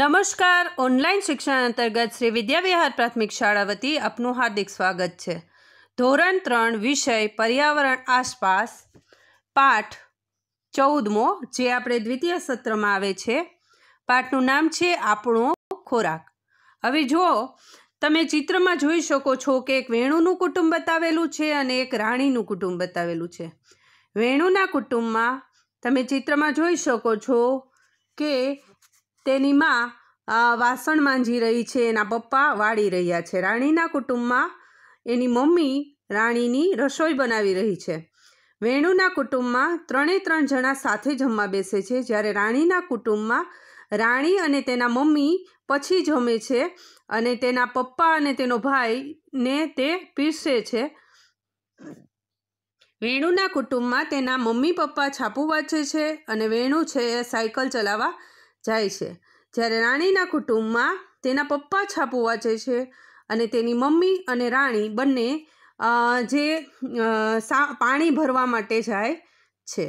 નમસ્કાર ઓનલાઈન શિક્ષણ અંતર્ગત શ્રી વિદ્યાવિહાર પ્રાથમિક શાળા વતી આપનું હાર્દિક સ્વાગત છે ધોરણ ત્રણ વિષય પર્યાવરણ આસપાસ પાઠ ચૌદમો જે આપણે દ્વિતીય સત્રમાં આવે છે પાઠનું નામ છે આપણો ખોરાક હવે જુઓ તમે ચિત્રમાં જોઈ શકો છો કે એક વેણુનું કુટુંબ બતાવેલું છે અને એક રાણીનું કુટુંબ બતાવેલું છે વેણુના કુટુંબમાં તમે ચિત્રમાં જોઈ શકો છો કે તેની માં વાસણ માંજી રહી છે એના પપ્પા વાળી રહ્યા છે રાણીના કુટુંબમાં એની મમ્મી રાણીની રસોઈ બનાવી રહી છે વેણુના કુટુંબમાં ત્રણે ત્રણ જણા સાથે જમવા બેસે છે જ્યારે રાણીના કુટુંબમાં રાણી અને તેના મમ્મી પછી જમે છે અને તેના પપ્પા અને તેનો ભાઈને તે પીરસે છે વેણુના કુટુંબમાં તેના મમ્મી પપ્પા છાપું વાંચે છે અને વેણુ છે એ સાયકલ ચલાવવા જાય છે જ્યારે રાણીના કુટુંબમાં તેના પપ્પા છાપુ વાંચે છે અને તેની મમ્મી અને રાણી બંને જે પાણી ભરવા માટે જાય છે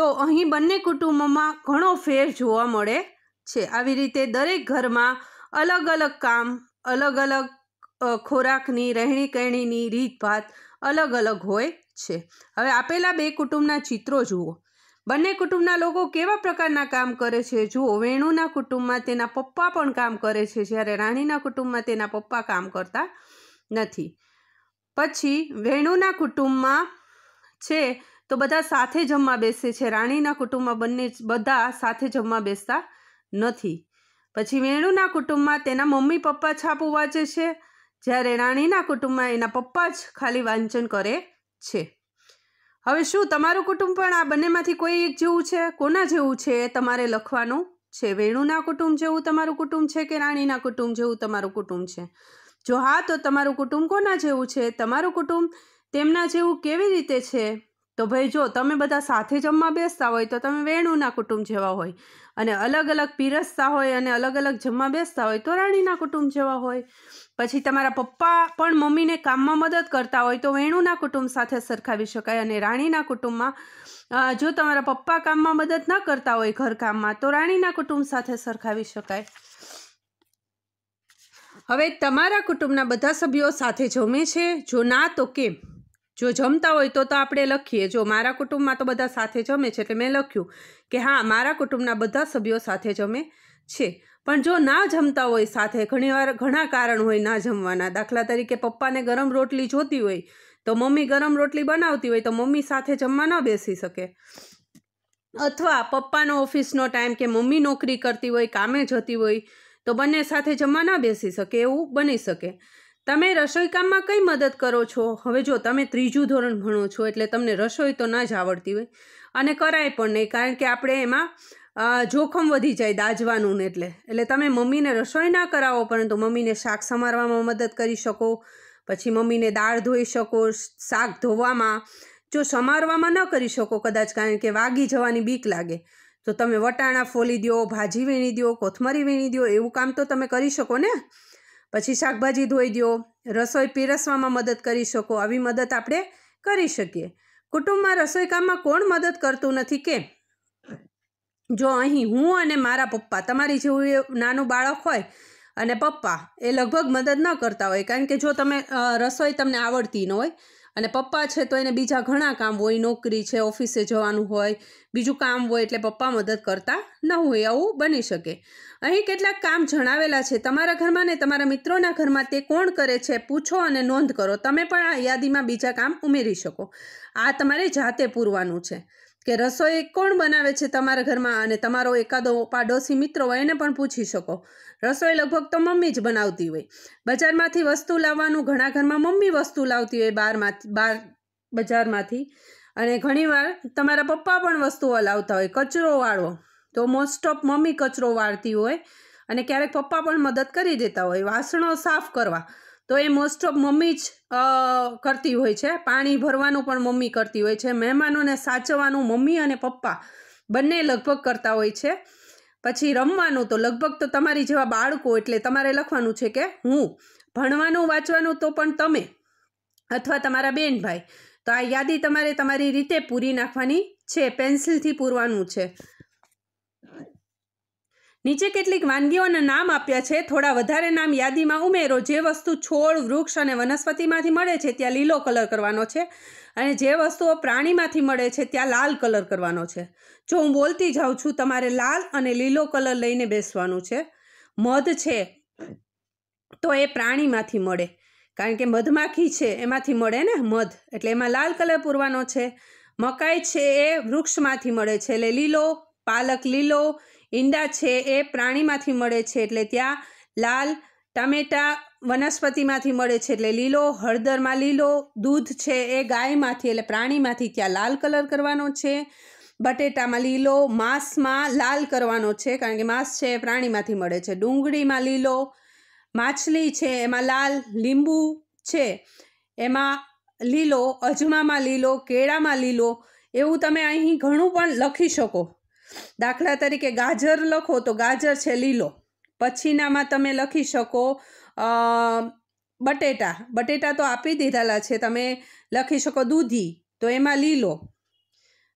તો અહીં બંને કુટુંબમાં ઘણો ફેર જોવા મળે છે આવી રીતે દરેક ઘરમાં અલગ અલગ કામ અલગ અલગ ખોરાકની રહેણી કહેણીની રીતભાત અલગ અલગ હોય છે હવે આપેલા બે કુટુંબના ચિત્રો જુઓ બંને કુટુંબના લોકો કેવા પ્રકારના કામ કરે છે જુઓ વેણુના કુટુંબમાં તેના પપ્પા પણ કામ કરે છે જ્યારે રાણીના કુટુંબમાં તેના પપ્પા કામ કરતા નથી પછી વેણુના કુટુંબમાં છે તો બધા સાથે જમવા બેસે છે રાણીના કુટુંબમાં બંને બધા સાથે જમવા બેસતા નથી પછી વેણુના કુટુંબમાં તેના મમ્મી પપ્પા છાપું વાંચે છે જ્યારે રાણીના કુટુંબમાં એના પપ્પા જ ખાલી વાંચન કરે છે હવે શું તમારું કુટુંબ પણ આ બંનેમાંથી કોઈ એક જેવું છે કોના જેવું છે એ તમારે લખવાનું છે વેણુના કુટુંબ જેવું તમારું કુટુંબ છે કે રાણીના કુટુંબ જેવું તમારું કુટુંબ છે જો હા તો તમારું કુટુંબ કોના જેવું છે તમારું કુટુંબ તેમના જેવું કેવી રીતે છે તો ભાઈ જો તમે બધા સાથે જમવા બેસતા હોય તો તમે વેણુના કુટુંબ જેવા હોય અને અલગ અલગ પીરસતા હોય અને અલગ અલગ જમવા બેસતા હોય તો રાણીના કુટુંબ જેવા હોય પછી તમારા પપ્પા પણ મમ્મીને કામમાં મદદ કરતા હોય તો વેણુના કુટુંબ સાથે સરખાવી શકાય અને રાણીના કુટુંબમાં જો તમારા પપ્પા કામમાં મદદ ન કરતા હોય ઘરકામમાં તો રાણીના કુટુંબ સાથે સરખાવી શકાય હવે તમારા કુટુંબના બધા સભ્યો સાથે જમે છે જો ના તો કેમ જો જમતા હોય તો તો આપણે લખીએ જો મારા કુટુંબમાં તો બધા સાથે જમે છે એટલે મેં લખ્યું કે હા મારા કુટુંબના બધા સભ્યો સાથે જમે છે પણ જો ના જમતા હોય સાથે ઘણીવાર ઘણા કારણ હોય ના જમવાના દાખલા તરીકે પપ્પાને ગરમ રોટલી જોતી હોય તો મમ્મી ગરમ રોટલી બનાવતી હોય તો મમ્મી સાથે જમવા ન બેસી શકે અથવા પપ્પાનો ઓફિસનો ટાઈમ કે મમ્મી નોકરી કરતી હોય કામે જતી હોય તો બંને સાથે જમવા ન બેસી શકે એવું બની શકે તમે રસોઈ કામમાં કઈ મદદ કરો છો હવે જો તમે ત્રીજું ધોરણ ભણો છો એટલે તમને રસોઈ તો ના જ આવડતી હોય અને કરાય પણ નહીં કારણ કે આપણે એમાં જોખમ વધી જાય દાજવાનું ને એટલે એટલે તમે મમ્મીને રસોઈ ના કરાવો પરંતુ મમ્મીને શાક સમારવામાં મદદ કરી શકો પછી મમ્મીને દાળ ધોઈ શકો શાક ધોવામાં જો સમારવામાં ન કરી શકો કદાચ કારણ કે વાગી જવાની બીક લાગે તો તમે વટાણા ફોલી દો ભાજી વીણી દો કોથમરી વીણી દો એવું કામ તો તમે કરી શકો ને પછી શાકભાજી ધોઈ દો રસોઈ પીરસવામાં મદદ કરી શકો આવી મદદ આપણે કરી શકીએ કુટુંબમાં રસોઈ કામમાં કોણ મદદ કરતું નથી કે જો અહીં હું અને મારા પપ્પા તમારી જેવું નાનું બાળક હોય અને પપ્પા એ લગભગ મદદ ન કરતા હોય કારણ કે જો તમે રસોઈ તમને આવડતી ન હોય અને પપ્પા છે તો એને બીજા ઘણા કામ હોય નોકરી છે ઓફિસે જવાનું હોય બીજું કામ હોય એટલે પપ્પા મદદ કરતા ન હોય આવું બની શકે અહીં કેટલાક કામ જણાવેલા છે તમારા ઘરમાં ને તમારા મિત્રોના ઘરમાં તે કોણ કરે છે પૂછો અને નોંધ કરો તમે પણ આ યાદીમાં બીજા કામ ઉમેરી શકો આ તમારે જાતે પૂરવાનું છે કે રસોઈ કોણ બનાવે છે તમારા ઘરમાં અને તમારો એકાદો પાડોશી મિત્રો હોય એને પણ પૂછી શકો રસોઈ લગભગ તો મમ્મી જ બનાવતી હોય બજારમાંથી વસ્તુ લાવવાનું ઘણા ઘરમાં મમ્મી વસ્તુ લાવતી હોય બહારમાંથી બહાર બજારમાંથી અને ઘણીવાર તમારા પપ્પા પણ વસ્તુઓ લાવતા હોય કચરો વાળો તો મોસ્ટ ઓફ મમ્મી કચરો વાળતી હોય અને ક્યારેક પપ્પા પણ મદદ કરી દેતા હોય વાસણો સાફ કરવા તો એ મોસ્ટ ઓફ મમ્મી જ કરતી હોય છે પાણી ભરવાનું પણ મમ્મી કરતી હોય છે મહેમાનોને સાચવવાનું મમ્મી અને પપ્પા બંને લગભગ કરતા હોય છે પછી રમવાનું તો લગભગ તો તમારી જેવા બાળકો એટલે તમારે લખવાનું છે કે હું ભણવાનું વાંચવાનું તો પણ તમે અથવા તમારા બેન ભાઈ તો આ યાદી તમારે તમારી રીતે પૂરી નાખવાની છે પેન્સિલથી પૂરવાનું છે નીચે કેટલીક વાનગીઓના નામ આપ્યા છે થોડા વધારે નામ યાદીમાં ઉમેરો જે વસ્તુ છોડ વૃક્ષ અને વનસ્પતિમાંથી મળે છે ત્યાં લીલો કલર કરવાનો છે અને જે વસ્તુઓ પ્રાણીમાંથી મળે છે ત્યાં લાલ કલર કરવાનો છે જો હું બોલતી જાઉં છું તમારે લાલ અને લીલો કલર લઈને બેસવાનું છે મધ છે તો એ પ્રાણીમાંથી મળે કારણ કે મધમાખી છે એમાંથી મળે ને મધ એટલે એમાં લાલ કલર પૂરવાનો છે મકાઈ છે એ વૃક્ષમાંથી મળે છે એટલે લીલો પાલક લીલો ઈંડા છે એ પ્રાણીમાંથી મળે છે એટલે ત્યાં લાલ ટામેટા વનસ્પતિમાંથી મળે છે એટલે લીલો હળદરમાં લીલો દૂધ છે એ ગાયમાંથી એટલે પ્રાણીમાંથી ત્યાં લાલ કલર કરવાનો છે બટેટામાં લીલો માંસમાં લાલ કરવાનો છે કારણ કે માંસ છે એ પ્રાણીમાંથી મળે છે ડુંગળીમાં લીલો માછલી છે એમાં લાલ લીંબુ છે એમાં લીલો અજમામાં લીલો કેળામાં લીલો એવું તમે અહીં ઘણું પણ લખી શકો દાખલા તરીકે ગાજર લખો તો ગાજર છે લીલો પછીનામાં તમે લખી શકો બટેટા બટેટા તો આપી દીધેલા છે તમે લખી શકો દૂધી તો એમાં લીલો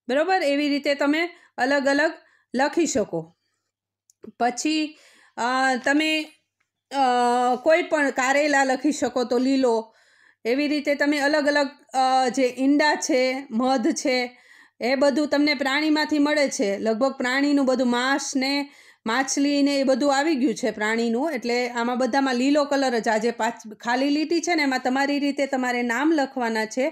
બરાબર એવી રીતે તમે અલગ અલગ લખી શકો પછી તમે કોઈ પણ કારેલા લખી શકો તો લીલો એવી રીતે તમે અલગ અલગ જે ઈંડા છે મધ છે એ બધું તમને પ્રાણીમાંથી મળે છે લગભગ પ્રાણીનું બધું માંસ ને માછલી ને એ બધું આવી ગયું છે પ્રાણીનું એટલે આમાં બધામાં લીલો કલર જ આજે પાછ ખાલી લીટી છે ને એમાં તમારી રીતે તમારે નામ લખવાના છે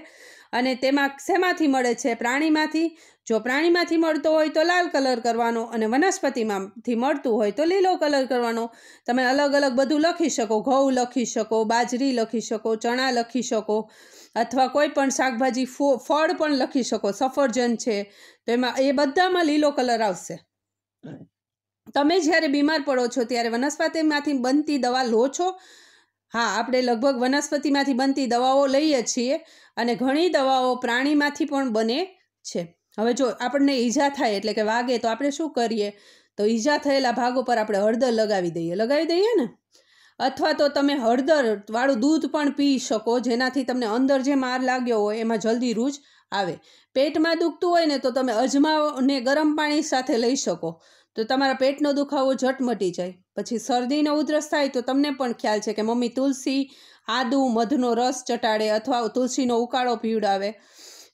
અને તેમાં શેમાંથી મળે છે પ્રાણીમાંથી જો પ્રાણીમાંથી મળતો હોય તો લાલ કલર કરવાનો અને વનસ્પતિમાંથી મળતું હોય તો લીલો કલર કરવાનો તમે અલગ અલગ બધું લખી શકો ઘઉં લખી શકો બાજરી લખી શકો ચણા લખી શકો અથવા કોઈ પણ શાકભાજી ફળ પણ લખી શકો સફરજન છે તો એમાં એ બધામાં લીલો કલર આવશે તમે જ્યારે બીમાર પડો છો ત્યારે વનસ્પતિમાંથી બનતી દવા લો છો હા આપણે લગભગ વનસ્પતિમાંથી બનતી દવાઓ લઈએ છીએ અને ઘણી દવાઓ પ્રાણીમાંથી પણ બને છે હવે જો આપણને ઈજા થાય એટલે કે વાગે તો આપણે શું કરીએ તો ઈજા થયેલા ભાગ ઉપર આપણે હળદર લગાવી દઈએ લગાવી દઈએ ને અથવા તો તમે હળદરવાળું દૂધ પણ પી શકો જેનાથી તમને અંદર જે માર લાગ્યો હોય એમાં જલ્દી રૂજ આવે પેટમાં દુખતું હોય ને તો તમે અજમાને ગરમ પાણી સાથે લઈ શકો તો તમારા પેટનો દુખાવો ઝટ મટી જાય પછી શરદીનો ઉધરસ થાય તો તમને પણ ખ્યાલ છે કે મમ્મી તુલસી આદુ મધનો રસ ચટાડે અથવા તુલસીનો ઉકાળો પીવડાવે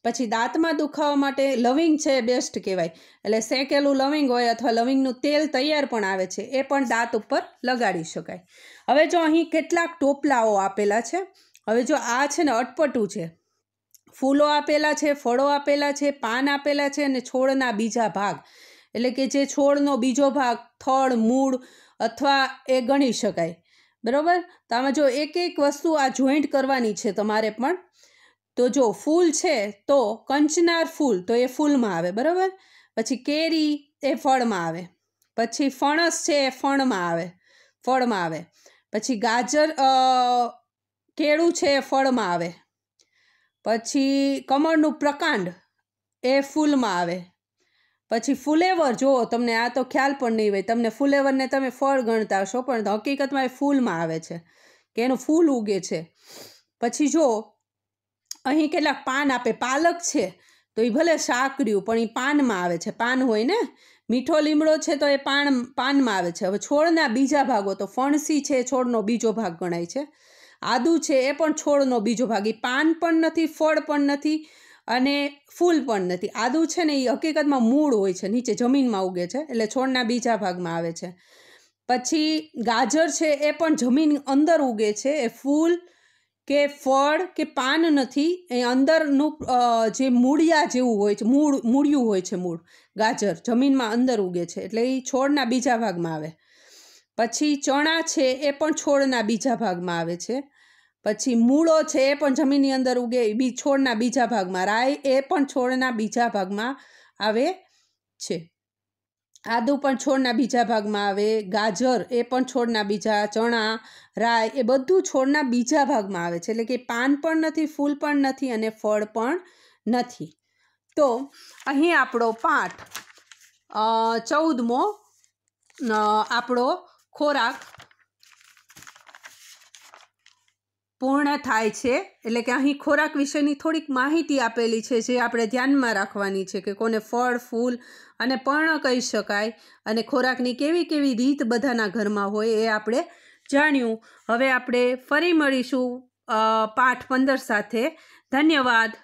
પછી દાંતમાં દુખાવા માટે લવિંગ છે બેસ્ટ કહેવાય એટલે શેકેલું લવિંગ હોય અથવા લવિંગનું તેલ તૈયાર પણ આવે છે એ પણ દાંત ઉપર લગાડી શકાય હવે જો અહીં કેટલાક ટોપલાઓ આપેલા છે હવે જો આ છે ને અટપટું છે ફૂલો આપેલા છે ફળો આપેલા છે પાન આપેલા છે અને છોડના બીજા ભાગ એટલે કે જે છોડનો બીજો ભાગ થળ મૂળ અથવા એ ગણી શકાય બરાબર તો આમાં જો એક એક વસ્તુ આ જોઈન્ટ કરવાની છે તમારે પણ તો જો ફૂલ છે તો કંચનાર ફૂલ તો એ ફૂલમાં આવે બરાબર પછી કેરી એ ફળમાં આવે પછી ફણસ છે એ ફળમાં આવે ફળમાં આવે પછી ગાજર કેળું છે એ ફળમાં આવે પછી કમળનું પ્રકાંડ એ ફૂલમાં આવે પછી ફુલેવર જો તમને આ તો ખ્યાલ પણ નહીં હોય તમને ફુલેવરને તમે ફળ ગણતા હશો પણ હકીકતમાં એ ફૂલમાં આવે છે કે એનું ફૂલ ઉગે છે પછી જો અહીં કેટલાક પાન આપે પાલક છે તો એ ભલે શાક રહ્યું પણ એ પાનમાં આવે છે પાન હોય ને મીઠો લીમડો છે તો એ પાન પાનમાં આવે છે હવે છોડના બીજા ભાગો તો ફણસી છે છોડનો બીજો ભાગ ગણાય છે આદુ છે એ પણ છોડનો બીજો ભાગ એ પાન પણ નથી ફળ પણ નથી અને ફૂલ પણ નથી આદું છે ને એ હકીકતમાં મૂળ હોય છે નીચે જમીનમાં ઉગે છે એટલે છોડના બીજા ભાગમાં આવે છે પછી ગાજર છે એ પણ જમીન અંદર ઉગે છે એ ફૂલ કે ફળ કે પાન નથી એ અંદરનું જે મૂળિયા જેવું હોય છે મૂળ મૂળિયું હોય છે મૂળ ગાજર જમીનમાં અંદર ઉગે છે એટલે એ છોડના બીજા ભાગમાં આવે પછી ચણા છે એ પણ છોડના બીજા ભાગમાં આવે છે પછી મૂળો છે એ પણ જમીનની અંદર ઉગે બી છોડના બીજા ભાગમાં રાય એ પણ છોડના બીજા ભાગમાં આવે છે આદુ પણ છોડના બીજા ભાગમાં આવે ગાજર એ પણ છોડના બીજા ચણા રાય એ બધું છોડના બીજા ભાગમાં આવે છે એટલે કે પાન પણ નથી ફૂલ પણ નથી અને ફળ પણ નથી તો અહીં આપણો પાઠ ચૌદમો આપણો ખોરાક પૂર્ણ થાય છે એટલે કે અહીં ખોરાક વિશેની થોડીક માહિતી આપેલી છે જે આપણે ધ્યાનમાં રાખવાની છે કે કોને ફળ ફૂલ અને પર્ણ કહી શકાય અને ખોરાકની કેવી કેવી રીત બધાના ઘરમાં હોય એ આપણે જાણ્યું હવે આપણે ફરી મળીશું પાઠ પંદર સાથે ધન્યવાદ